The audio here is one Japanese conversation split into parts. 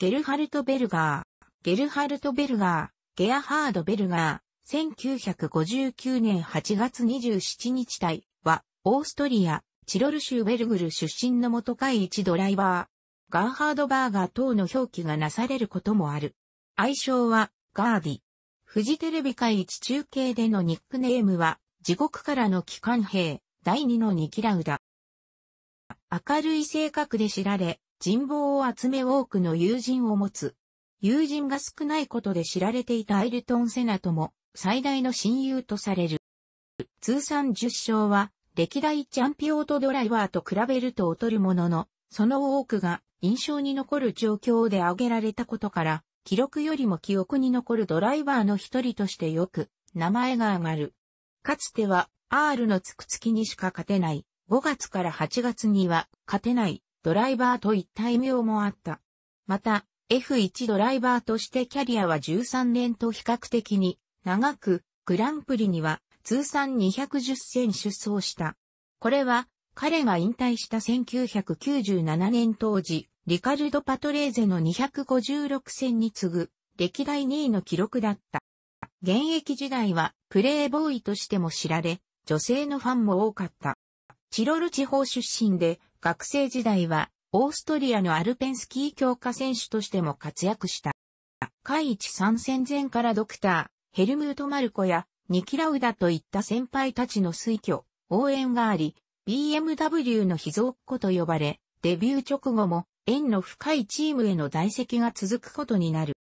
ゲルハルト・ベルガー、ゲルハルト・ベルガー、ゲアハード・ベルガー、1959年8月27日対は、オーストリア、チロル州ベルグル出身の元会一ドライバー、ガーハード・バーガー等の表記がなされることもある。愛称は、ガーディ。フジテレビ会一中継でのニックネームは、地獄からの機関兵、第二のニキラウダ。明るい性格で知られ、人望を集め多くの友人を持つ。友人が少ないことで知られていたアイルトン・セナとも最大の親友とされる。通算10勝は歴代チャンピオンとドライバーと比べると劣るものの、その多くが印象に残る状況で挙げられたことから、記録よりも記憶に残るドライバーの一人としてよく名前が上がる。かつては R のつくつきにしか勝てない。5月から8月には勝てないドライバーといった異名もあった。また、F1 ドライバーとしてキャリアは13年と比較的に長く、グランプリには通算210戦出走した。これは、彼が引退した1997年当時、リカルド・パトレーゼの256戦に次ぐ、歴代2位の記録だった。現役時代は、プレーボーイとしても知られ、女性のファンも多かった。チロル地方出身で、学生時代は、オーストリアのアルペンスキー強化選手としても活躍した。海一参戦前からドクター、ヘルムート・マルコや、ニキラウダといった先輩たちの推挙、応援があり、BMW の秘蔵っ子と呼ばれ、デビュー直後も、縁の深いチームへの在籍が続くことになる。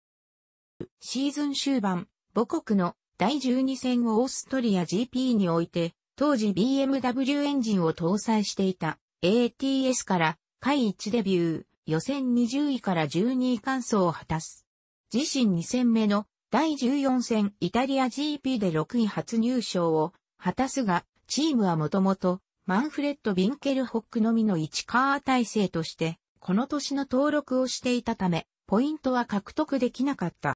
シーズン終盤、母国の第12戦をオーストリア GP において、当時 BMW エンジンを搭載していた ATS から下位1デビュー、予選20位から12位完走を果たす。自身2戦目の第14戦イタリア GP で6位初入賞を果たすが、チームはもともとマンフレッド・ビンケルホックのみの1カー体制として、この年の登録をしていたため、ポイントは獲得できなかった。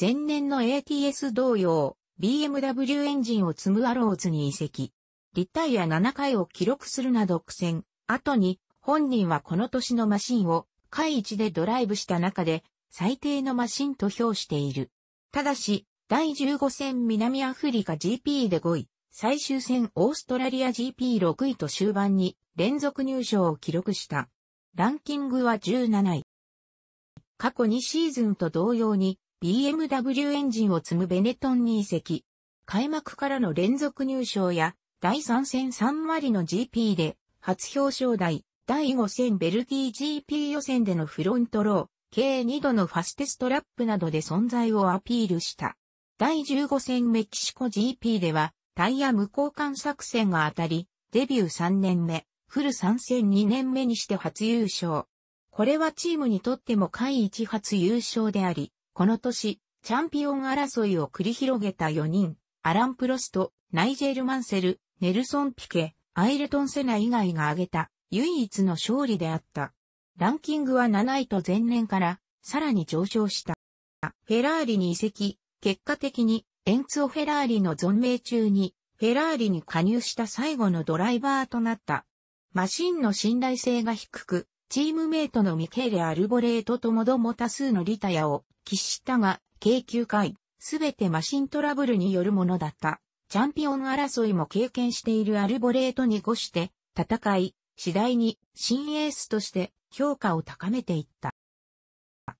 前年の ATS 同様、BMW エンジンを積むアローズに移籍。リタイア7回を記録するなど苦戦。後に、本人はこの年のマシンを、回1でドライブした中で、最低のマシンと評している。ただし、第15戦南アフリカ GP で5位、最終戦オーストラリア GP6 位と終盤に連続入賞を記録した。ランキングは17位。過去2シーズンと同様に BMW エンジンを積むベネトンに移籍。開幕からの連続入賞や第3戦3割の GP で、初表彰台、第5戦ベルギー GP 予選でのフロントロー、計2度のファステストラップなどで存在をアピールした。第15戦メキシコ GP では、タイヤ無交換作戦が当たり、デビュー3年目、フル参戦2年目にして初優勝。これはチームにとっても回一初優勝であり、この年、チャンピオン争いを繰り広げた4人、アラン・プロスト、ナイジェル・マンセル、ネルソン・ピケ、アイルトン・セナ以外が挙げた唯一の勝利であった。ランキングは7位と前年からさらに上昇した。フェラーリに移籍、結果的にエンツォ・フェラーリの存命中にフェラーリに加入した最後のドライバーとなった。マシンの信頼性が低く、チームメイトのミケーレ・アルボレートともども多数のリタヤを喫したが、軽級会、すべてマシントラブルによるものだった。チャンピオン争いも経験しているアルボレートに越して戦い、次第に新エースとして評価を高めていった。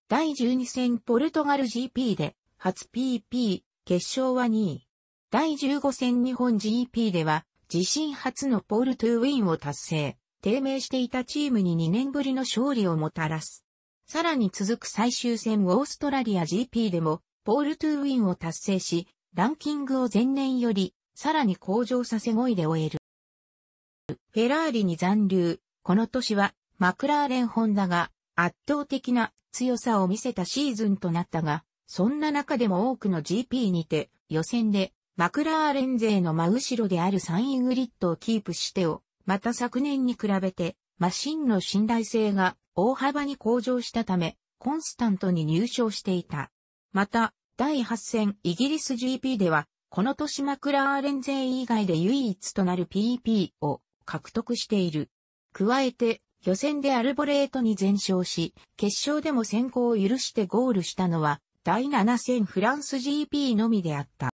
第12戦ポルトガル GP で初 PP、決勝は2位。第15戦日本 GP では自身初のポール2ウィンを達成、低迷していたチームに2年ぶりの勝利をもたらす。さらに続く最終戦オーストラリア GP でもポール2ウィンを達成し、ランキングを前年より、さらに向上させ5位で終える。フェラーリに残留、この年は、マクラーレン・ホンダが圧倒的な強さを見せたシーズンとなったが、そんな中でも多くの GP にて、予選で、マクラーレン勢の真後ろである3位グリッドをキープしてを、また昨年に比べて、マシンの信頼性が大幅に向上したため、コンスタントに入賞していた。また、第8戦イギリス GP では、この年マクラーレン勢以外で唯一となる PP を獲得している。加えて、予選でアルボレートに全勝し、決勝でも先行を許してゴールしたのは、第7戦フランス GP のみであった。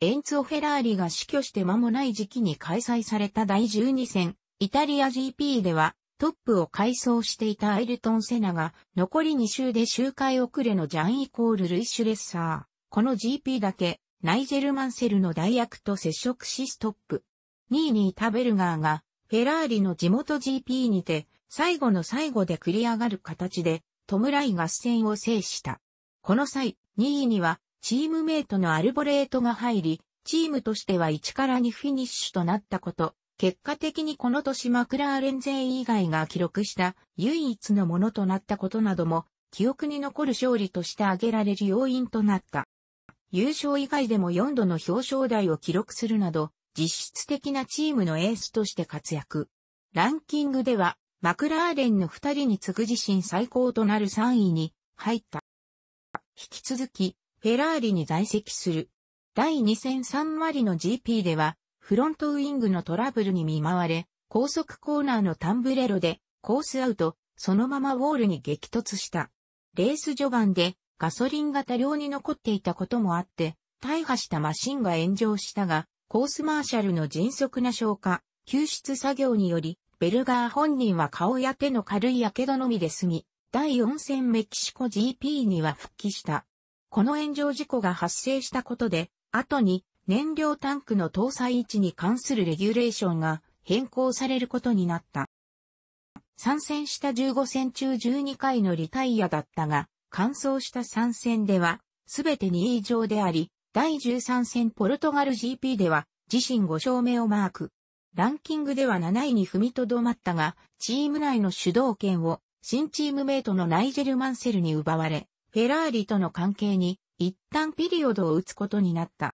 エンツオ・フェラーリが死去して間もない時期に開催された第12戦、イタリア GP では、トップを改装していたアイルトン・セナが、残り2周で周回遅れのジャンイコール・ルイシュレッサー。この GP だけ、ナイジェル・マンセルの代役と接触しストップ。2位にいたベルガーが、フェラーリの地元 GP にて、最後の最後で繰り上がる形で、トムライ合戦を制した。この際、2位には、チームメイトのアルボレートが入り、チームとしては1から2フィニッシュとなったこと、結果的にこの年マクラーレン勢以外が記録した唯一のものとなったことなども記憶に残る勝利として挙げられる要因となった。優勝以外でも4度の表彰台を記録するなど、実質的なチームのエースとして活躍。ランキングでは、マクラーレンの2人に次ぐ自身最高となる3位に入った。引き続き、フェラーリに在籍する。第2003割の GP では、フロントウィングのトラブルに見舞われ、高速コーナーのタンブレロでコースアウト、そのままウォールに激突した。レース序盤でガソリンが多量に残っていたこともあって、大破したマシンが炎上したが、コースマーシャルの迅速な消火、救出作業により、ベルガー本人は顔や手の軽い火傷のみで済み、第4戦メキシコ GP には復帰した。この炎上事故が発生したことで、後に燃料タンクの搭載位置に関するレギュレーションが変更されることになった。参戦した15戦中12回のリタイアだったが、完走した参戦では、すべて2位以上であり、第13戦ポルトガル GP では、自身5勝目をマーク。ランキングでは7位に踏みとどまったが、チーム内の主導権を、新チームメイトのナイジェル・マンセルに奪われ、フェラーリとの関係に、一旦ピリオドを打つことになった。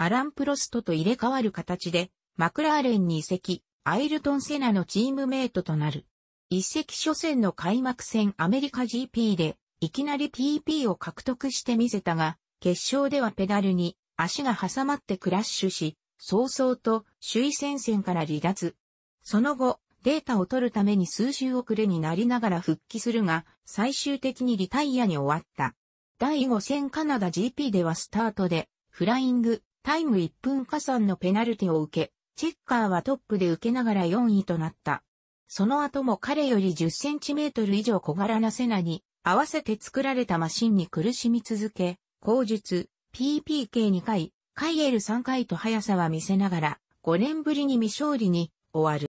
アラン・プロストと入れ替わる形で、マクラーレンに移籍、アイルトン・セナのチームメイトとなる。一席初戦の開幕戦アメリカ GP で、いきなり PP を獲得してみせたが、決勝ではペダルに足が挟まってクラッシュし、早々と首位戦線から離脱。その後、データを取るために数週遅れになりながら復帰するが、最終的にリタイアに終わった。第5戦カナダ GP ではスタートで、フライング、タイム1分加算のペナルティを受け、チェッカーはトップで受けながら4位となった。その後も彼より10センチメートル以上小柄なセナに合わせて作られたマシンに苦しみ続け、後述、PPK2 回、カイエル3回と速さは見せながら、5年ぶりに未勝利に終わる。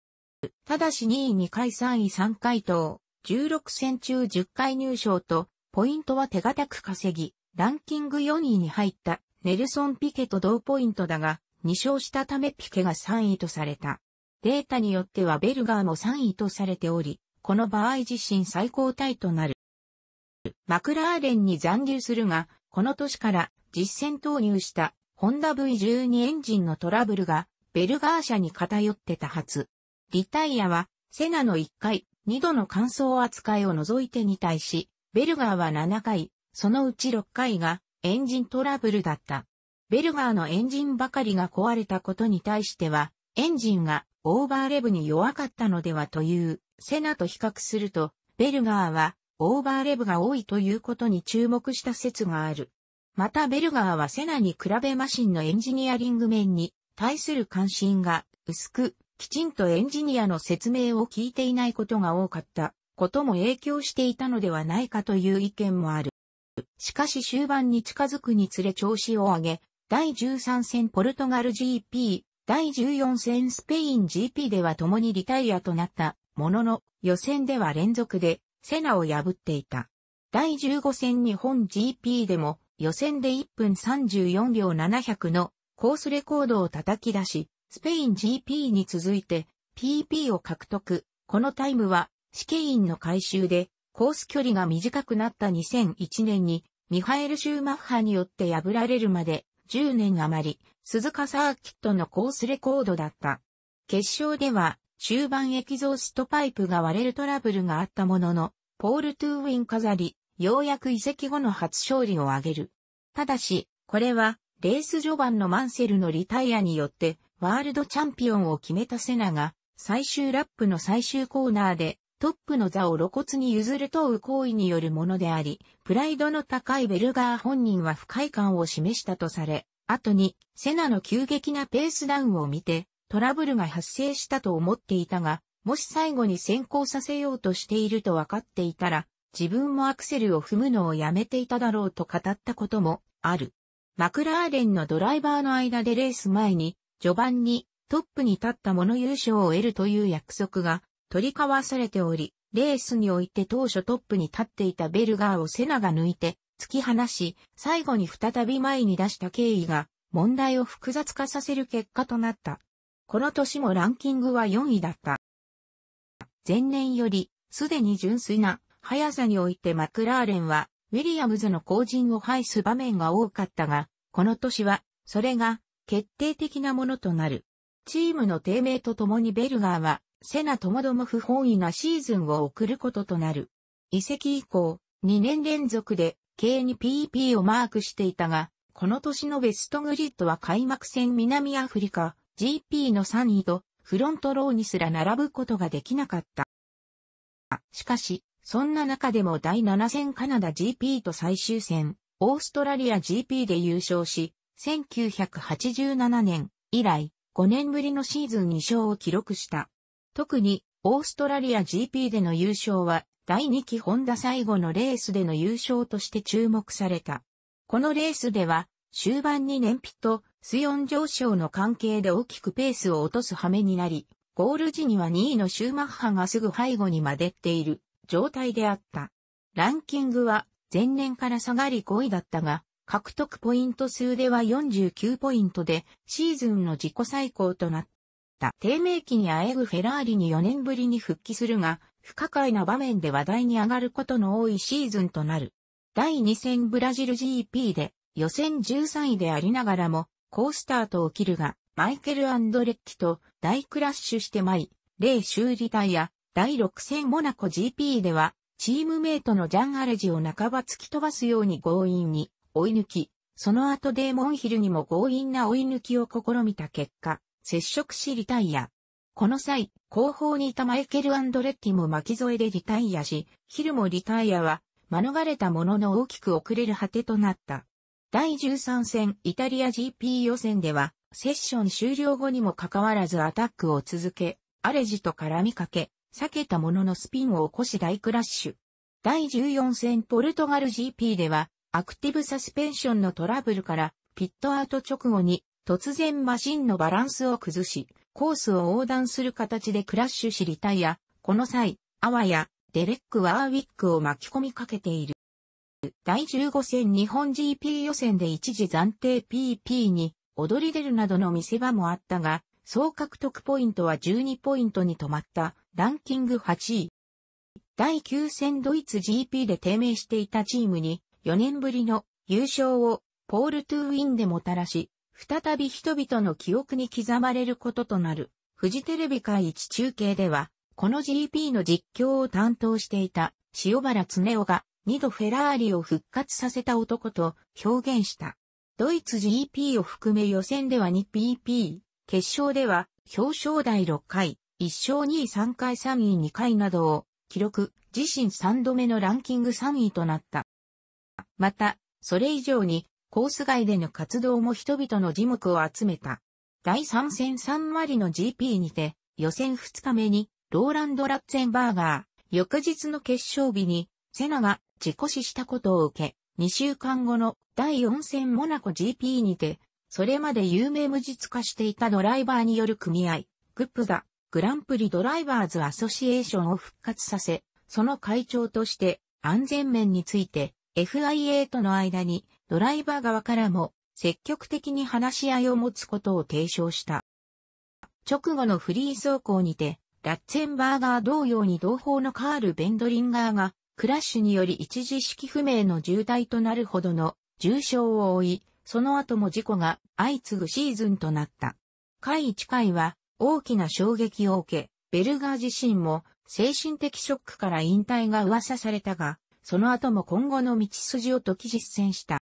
ただし2位2回3位3回と、16戦中10回入賞と、ポイントは手堅く稼ぎ、ランキング4位に入ったネルソン・ピケと同ポイントだが、2勝したためピケが3位とされた。データによってはベルガーも3位とされており、この場合自身最高タイとなる。マクラーレンに残留するが、この年から実戦投入したホンダ V12 エンジンのトラブルがベルガー社に偏ってはず。リタイアはセナの1回、2度の乾燥扱いを除いてに対し、ベルガーは7回、そのうち6回がエンジントラブルだった。ベルガーのエンジンばかりが壊れたことに対しては、エンジンがオーバーレブに弱かったのではという、セナと比較すると、ベルガーはオーバーレブが多いということに注目した説がある。またベルガーはセナに比べマシンのエンジニアリング面に対する関心が薄く、きちんとエンジニアの説明を聞いていないことが多かったことも影響していたのではないかという意見もある。しかし終盤に近づくにつれ調子を上げ、第13戦ポルトガル GP、第14戦スペイン GP では共にリタイアとなったものの予選では連続でセナを破っていた。第15戦日本 GP でも予選で1分34秒700のコースレコードを叩き出し、スペイン GP に続いて PP を獲得。このタイムは試験員の回収でコース距離が短くなった2001年に、ミハエル・シューマッハによって破られるまで、10年余り、鈴鹿サーキットのコースレコードだった。決勝では、終盤エキゾーストパイプが割れるトラブルがあったものの、ポール・トゥーウィン飾り、ようやく移籍後の初勝利を挙げる。ただし、これは、レース序盤のマンセルのリタイアによって、ワールドチャンピオンを決めたセナが、最終ラップの最終コーナーで、トップの座を露骨に譲る問う行為によるものであり、プライドの高いベルガー本人は不快感を示したとされ、後にセナの急激なペースダウンを見て、トラブルが発生したと思っていたが、もし最後に先行させようとしていると分かっていたら、自分もアクセルを踏むのをやめていただろうと語ったこともある。マクラーレンのドライバーの間でレース前に、序盤にトップに立った者優勝を得るという約束が取り交わされており、レースにおいて当初トップに立っていたベルガーをセナが抜いて、突き放し、最後に再び前に出した経緯が、問題を複雑化させる結果となった。この年もランキングは4位だった。前年より、すでに純粋な速さにおいてマクラーレンは、ウィリアムズの後陣を排す場面が多かったが、この年は、それが、決定的なものとなる。チームの低迷とともにベルガーは、セナともども不本意なシーズンを送ることとなる。移籍以降、2年連続で、軽 2PP をマークしていたが、この年のベストグリッドは開幕戦南アフリカ、GP の3位と、フロントローにすら並ぶことができなかった。しかし、そんな中でも第7戦カナダ GP と最終戦、オーストラリア GP で優勝し、1987年以来5年ぶりのシーズン2勝を記録した。特に、オーストラリア GP での優勝は、第2期ホンダ最後のレースでの優勝として注目された。このレースでは、終盤に燃費と水温上昇の関係で大きくペースを落とす羽目になり、ゴール時には2位のシューマッハがすぐ背後にまでっている状態であった。ランキングは前年から下がり5位だったが、獲得ポイント数では49ポイントでシーズンの自己最高となった。。低迷期にあえぐフェラーリに4年ぶりに復帰するが、不可解な場面で話題に上がることの多いシーズンとなる。第2戦ブラジル GP で予選13位でありながらも、ースタートを切るが、マイケル・アンドレッキと大クラッシュしてまい、例修理隊や第6戦モナコ GP では、チームメイトのジャン・アレジを半ば突き飛ばすように強引に追い抜き、その後デーモンヒルにも強引な追い抜きを試みた結果、接触しリタイア。この際、後方にいたマイケル・アンドレッティも巻き添えでリタイアし、ヒルもリタイアは、免れたものの大きく遅れる果てとなった。第13戦イタリア GP 予選では、セッション終了後にもかかわらずアタックを続け、アレジと絡みかけ、避けたもののスピンを起こし大クラッシュ。第14戦ポルトガル GP では、アクティブサスペンションのトラブルから、ピットアウト直後に突然マシンのバランスを崩し、コースを横断する形でクラッシュしリタイア、この際、アワやデレック・ワーウィックを巻き込みかけている。第15戦日本 GP 予選で一時暫定 PP に踊り出るなどの見せ場もあったが、総獲得ポイントは12ポイントに止まったランキング8位。第9戦ドイツ GP で低迷していたチームに4年ぶりの優勝をポール・トゥウィンでもたらし、再び人々の記憶に刻まれることとなる、フジテレビ会一中継では、この GP の実況を担当していた塩原恒夫が二度フェラーリを復活させた男と表現した。ドイツ GP を含め予選では 2PP、決勝では表彰台6回、1勝2位3回3位2回などを記録、自身3度目のランキング3位となった。また、それ以上にコース外での活動も人々の耳目を集めた。第3戦3割の GP にて、予選2日目に、ローランド・ラッツェンバーガー、翌日の決勝日に、セナが事故死したことを受け、2週間後の第4戦モナコ GP にて、それまで有名無実化していたドライバーによる組合、グップザ、グランプリドライバーズアソシエーションを復活させ、その会長として安全面について FIA との間にドライバー側からも積極的に話し合いを持つことを提唱した。直後のフリー走行にて、ラッツェンバーガー同様に同胞のカール・ベンドリンガーが、クラッシュにより一時式不明の重体となるほどの重傷を負い、その後も事故が相次ぐシーズンとなった。回1回は大きな衝撃を受け、ベルガー自身も精神的ショックから引退が噂されたが、その後も今後の道筋を解き実践した。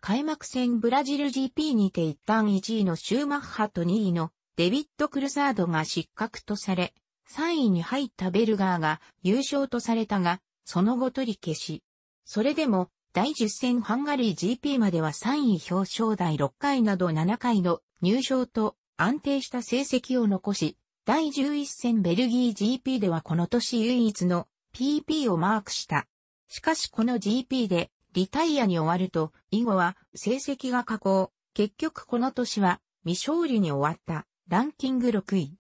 開幕戦ブラジル GP にて一旦1位のシューマッハと2位のデビット・クルサードが失格とされ、3位に入ったベルガーが優勝とされたが、その後取り消し。それでも、第10戦ハンガリー GP までは3位表彰台6回など7回の入賞と安定した成績を残し、第11戦ベルギー GP ではこの年唯一の PP をマークした。しかしこの GP でリタイアに終わると、以後は成績が下降。結局この年は未勝利に終わったランキング6位。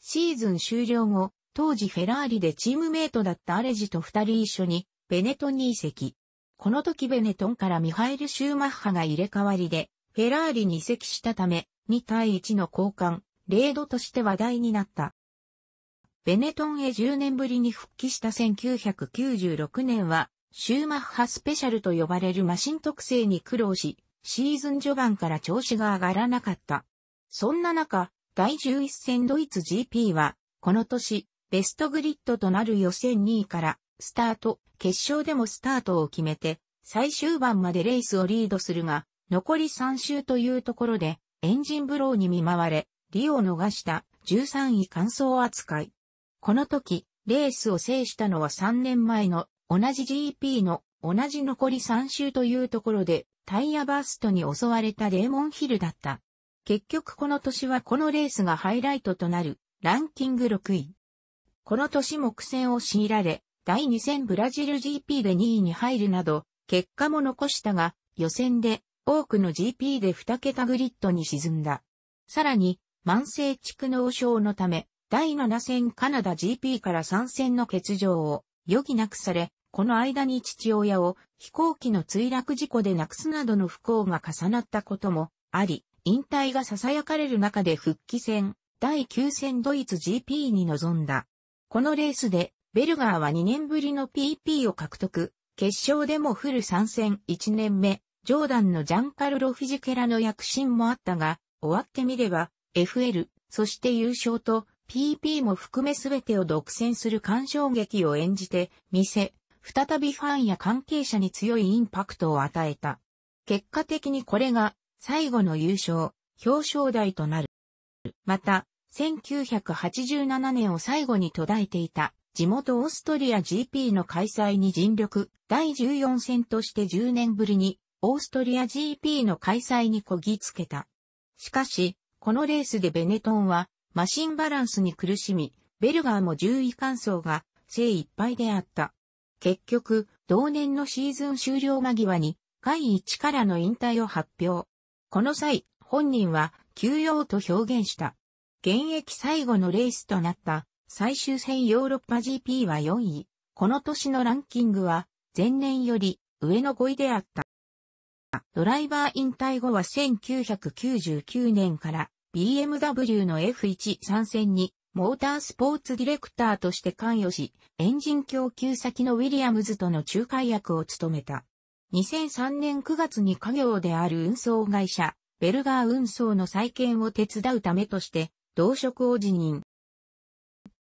シーズン終了後、当時フェラーリでチームメイトだったアレジと二人一緒にベネトンに移籍。この時ベネトンからミハエル・シューマッハが入れ替わりで、フェラーリに移籍したため、2対1の交換、レードとして話題になった。ベネトンへ10年ぶりに復帰した1996年は、シューマッハスペシャルと呼ばれるマシン特性に苦労し、シーズン序盤から調子が上がらなかった。そんな中、第11戦ドイツ GP は、この年、ベストグリッドとなる予選2位から、スタート、決勝でもスタートを決めて、最終盤までレースをリードするが、残り3周というところで、エンジンブローに見舞われ、リを逃した13位完走扱い。この時、レースを制したのは3年前の同じ GP の同じ残り3周というところでタイヤバーストに襲われたレーモンヒルだった。結局この年はこのレースがハイライトとなるランキング6位。この年も苦戦を強いられ、第2戦ブラジル GP で2位に入るなど、結果も残したが、予選で多くの GP で2桁グリッドに沈んだ。さらに、慢性蓄能症のため、第7戦カナダ GP から3戦の欠場を余儀なくされ、この間に父親を飛行機の墜落事故で亡くすなどの不幸が重なったこともあり、引退が囁かれる中で復帰戦、第9戦ドイツ GP に臨んだ。このレースで、ベルガーは2年ぶりの PP を獲得、決勝でもフル参戦1年目、ジョーダンのジャンカルロ・フィジケラの躍進もあったが、終わってみれば、FL、そして優勝と、PP も含め全てを独占する干渉劇を演じて、見せ、再びファンや関係者に強いインパクトを与えた。結果的にこれが最後の優勝、表彰台となる。また、1987年を最後に途絶えていた地元オーストリア GP の開催に尽力、第14戦として10年ぶりにオーストリア GP の開催にこぎつけた。しかし、このレースでベネトンはマシンバランスに苦しみ、ベルガーも10位想走が精一杯であった。結局、同年のシーズン終了間際に、外1からの引退を発表。この際、本人は、休養と表現した。現役最後のレースとなった、最終戦ヨーロッパ GP は4位。この年のランキングは、前年より、上の5位であった。ドライバー引退後は1999年から BMW の F1 参戦にモータースポーツディレクターとして関与し、エンジン供給先のウィリアムズとの仲介役を務めた。2003年9月に家業である運送会社、ベルガー運送の再建を手伝うためとして、同職を辞任。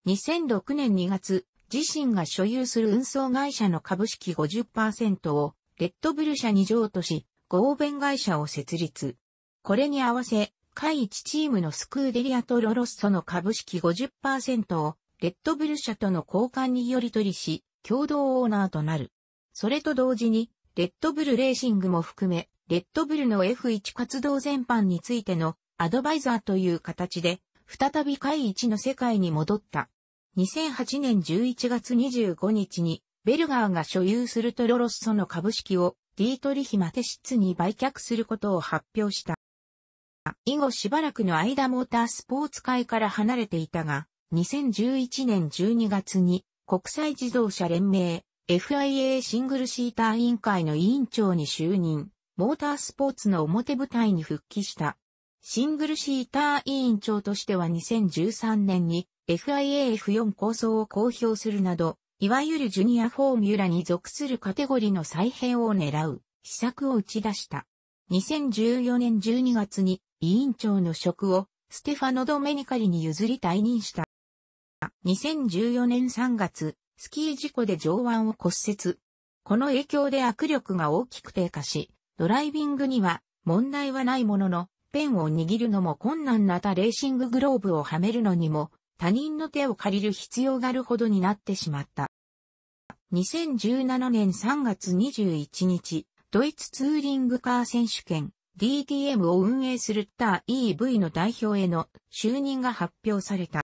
2006年2月、自身が所有する運送会社の株式50%を、レッドブル社に譲渡し、合弁会社を設立。これに合わせ、下位1チームのスクーデリアとロロッソの株式50%をレッドブル社との交換により取りし、共同オーナーとなる。それと同時に、レッドブルレーシングも含め、レッドブルの F1 活動全般についてのアドバイザーという形で、再び会一の世界に戻った。2008年11月25日に、ベルガーが所有するトロロッソの株式をディートリヒ・マテシッツに売却することを発表した。以後しばらくの間モータースポーツ界から離れていたが、2011年12月に国際自動車連盟 FIA シングルシーター委員会の委員長に就任、モータースポーツの表舞台に復帰した。シングルシーター委員長としては2013年に FIAF4 構想を公表するなど、いわゆるジュニアフォーミュラに属するカテゴリの再編を狙う施策を打ち出した。2014年12月に委員長の職をステファノ・ドメニカリに譲り退任した。2014年3月、スキー事故で上腕を骨折。この影響で握力が大きく低下し、ドライビングには問題はないものの、ペンを握るのも困難なたレーシンググローブをはめるのにも、他人の手を借りる必要があるほどになってしまった。2017年3月21日、ドイツツーリングカー選手権 DTM を運営するター EV の代表への就任が発表された。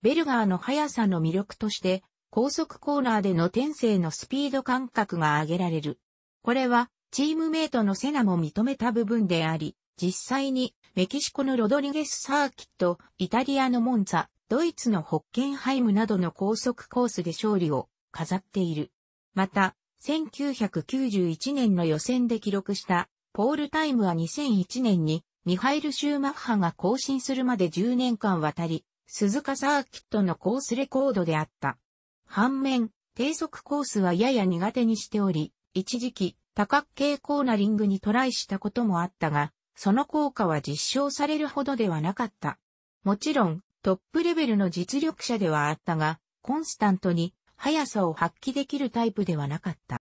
ベルガーの速さの魅力として、高速コーナーでの天性のスピード感覚が挙げられる。これは、チームメイトのセナも認めた部分であり、実際にメキシコのロドリゲスサーキット、イタリアのモンザ、ドイツのホッケンハイムなどの高速コースで勝利を飾っている。また、1991年の予選で記録したポールタイムは2001年にミハイル・シューマッハが更新するまで10年間渡り、鈴鹿サーキットのコースレコードであった。反面、低速コースはやや苦手にしており、一時期、多角形コーナリングにトライしたこともあったが、その効果は実証されるほどではなかった。もちろん、トップレベルの実力者ではあったが、コンスタントに速さを発揮できるタイプではなかった。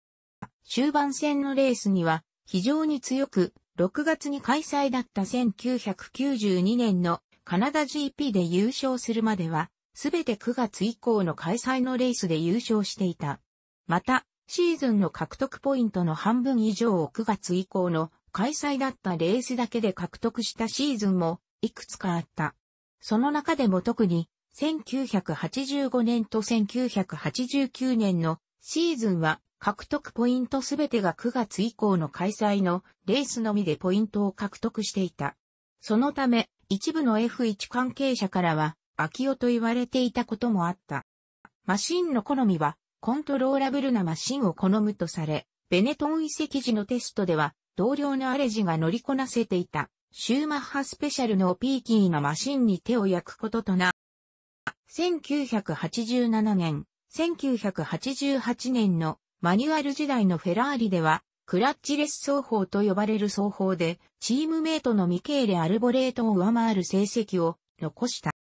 終盤戦のレースには非常に強く、6月に開催だった1992年のカナダ GP で優勝するまでは、すべて9月以降の開催のレースで優勝していた。また、シーズンの獲得ポイントの半分以上を9月以降の開催だったレースだけで獲得したシーズンもいくつかあった。その中でも特に1985年と1989年のシーズンは獲得ポイントすべてが9月以降の開催のレースのみでポイントを獲得していた。そのため、一部の F1 関係者からは、秋代と言われていたこともあった。マシンの好みは、コントローラブルなマシンを好むとされ、ベネトン遺跡時のテストでは、同僚のアレジが乗りこなせていた、シューマッハスペシャルのピーキーなマシンに手を焼くこととな、1987年、1988年のマニュアル時代のフェラーリでは、クラッチレス走法と呼ばれる走法で、チームメイトのミケーレ・アルボレートを上回る成績を残した。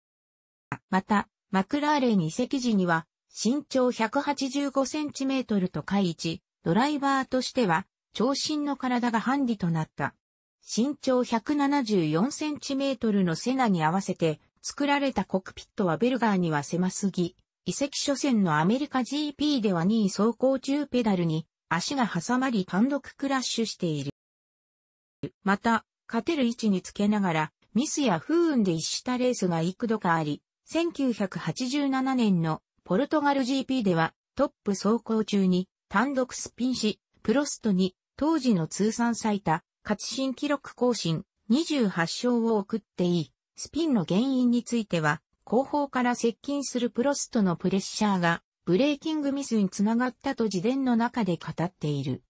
また、マクラーレン移籍時には、身長 185cm と下位ドライバーとしては、長身の体がハンディとなった。身長 174cm のセナに合わせて、作られたコクピットはベルガーには狭すぎ、遺跡初戦のアメリカ GP では2位走行中ペダルに足が挟まり単独クラッシュしている。また、勝てる位置につけながら、ミスや不運で逸したレースが幾度かあり、1987年のポルトガル GP ではトップ走行中に単独スピンし、プロストに当時の通算最多、勝新記録更新28勝を送っていい。スピンの原因については、後方から接近するプロストのプレッシャーが、ブレーキングミスにつながったと自伝の中で語っている。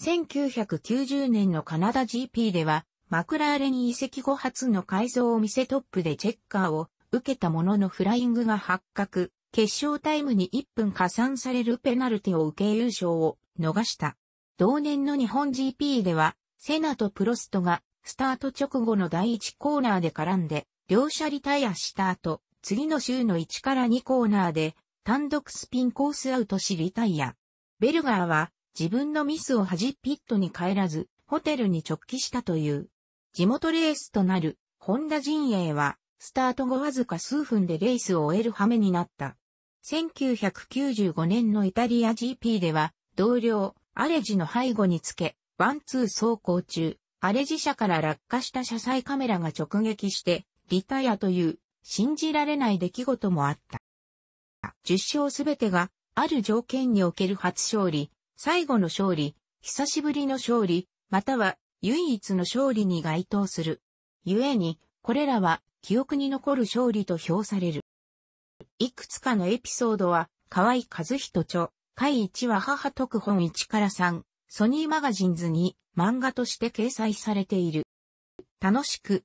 1990年のカナダ GP では、マクラーレに移籍後初の改造を見せトップでチェッカーを受けたもののフライングが発覚、決勝タイムに1分加算されるペナルティを受け優勝を逃した。同年の日本 GP では、セナとプロストがスタート直後の第1コーナーで絡んで、両者リタイアした後、次の週の1から2コーナーで、単独スピンコースアウトしリタイア。ベルガーは、自分のミスを恥ピットに帰らず、ホテルに直帰したという。地元レースとなる、ホンダ陣営は、スタート後わずか数分でレースを終える羽目になった。1995年のイタリア GP では、同僚、アレジの背後につけ、ワンツー走行中、アレジ社から落下した車載カメラが直撃して、リタイアという信じられない出来事もあった。10勝すべてがある条件における初勝利、最後の勝利、久しぶりの勝利、または唯一の勝利に該当する。故に、これらは記憶に残る勝利と評される。いくつかのエピソードは、河合和人著、回1は母特本1から3、ソニーマガジンズに漫画として掲載されている。楽しく、